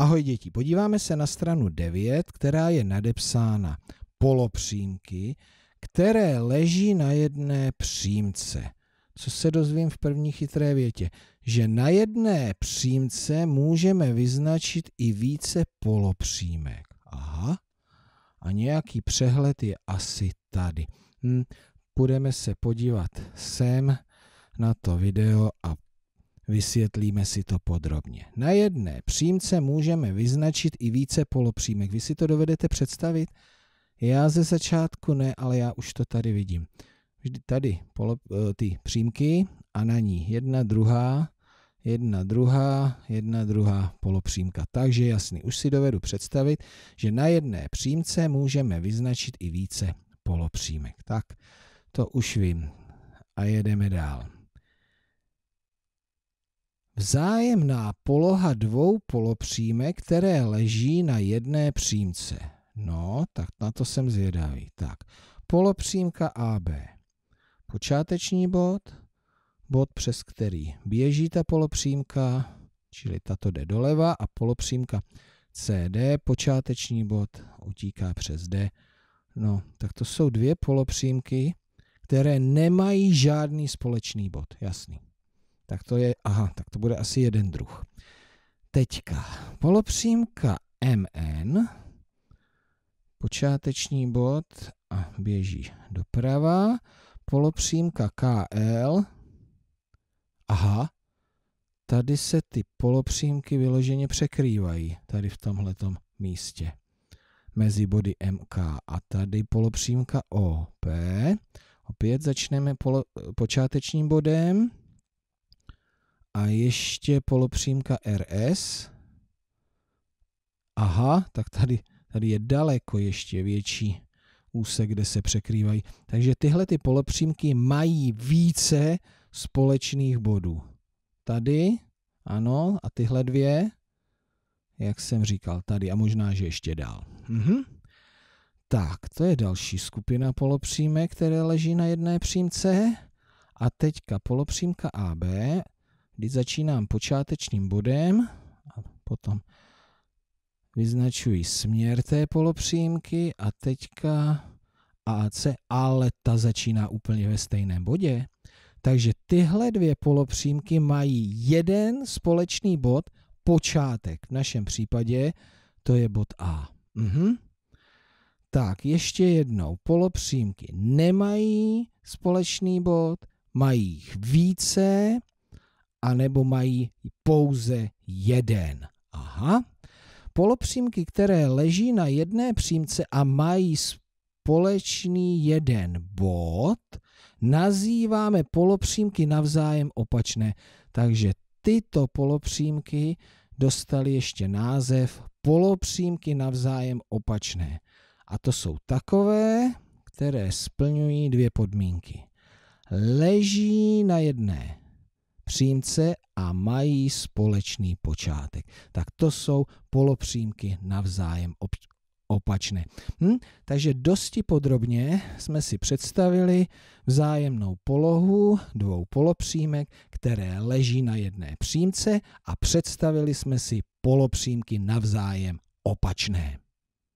Ahoj děti, podíváme se na stranu 9, která je nadepsána polopřímky, které leží na jedné přímce. Co se dozvím v první chytré větě? Že na jedné přímce můžeme vyznačit i více polopřímek. Aha. A nějaký přehled je asi tady. Hm. Budeme se podívat sem na to video a Vysvětlíme si to podrobně. Na jedné přímce můžeme vyznačit i více polopřímek. Vy si to dovedete představit? Já ze začátku ne, ale já už to tady vidím. Vždy tady polo, eh, ty přímky a na ní jedna, druhá, jedna, druhá, jedna, druhá polopřímka. Takže jasný, už si dovedu představit, že na jedné přímce můžeme vyznačit i více polopřímek. Tak, to už vím. A jedeme dál vzájemná poloha dvou polopřímek, které leží na jedné přímce. No, tak na to jsem zvědavý. Tak, polopřímka AB. Počáteční bod, bod přes který běží ta polopřímka, čili tato jde doleva a polopřímka CD, počáteční bod, utíká přes D. No, tak to jsou dvě polopřímky, které nemají žádný společný bod, jasný tak to je, aha, tak to bude asi jeden druh. Teďka polopřímka MN, počáteční bod a běží doprava, polopřímka KL, aha, tady se ty polopřímky vyloženě překrývají, tady v tomhletom místě mezi body MK a tady polopřímka OP. Opět začneme polo, počátečním bodem a ještě polopřímka RS. Aha, tak tady, tady je daleko ještě větší úsek, kde se překrývají. Takže tyhle ty polopřímky mají více společných bodů. Tady, ano, a tyhle dvě, jak jsem říkal, tady a možná, že ještě dál. Mhm. Tak, to je další skupina polopřímek, které leží na jedné přímce. A teďka polopřímka AB kdy začínám počátečním bodem a potom vyznačuji směr té polopřímky a teďka AC, ale ta začíná úplně ve stejném bodě. Takže tyhle dvě polopřímky mají jeden společný bod, počátek. V našem případě to je bod A. Mhm. Tak, ještě jednou. Polopřímky nemají společný bod, mají jich více anebo mají pouze jeden. Aha. Polopřímky, které leží na jedné přímce a mají společný jeden bod, nazýváme polopřímky navzájem opačné. Takže tyto polopřímky dostaly ještě název polopřímky navzájem opačné. A to jsou takové, které splňují dvě podmínky. Leží na jedné přímce a mají společný počátek. Tak to jsou polopřímky navzájem opačné. Hm? Takže dosti podrobně jsme si představili vzájemnou polohu dvou polopřímek, které leží na jedné přímce a představili jsme si polopřímky navzájem opačné.